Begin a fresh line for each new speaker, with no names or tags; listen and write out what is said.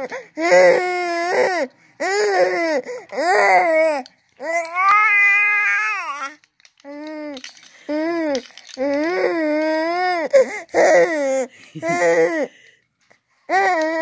Hey!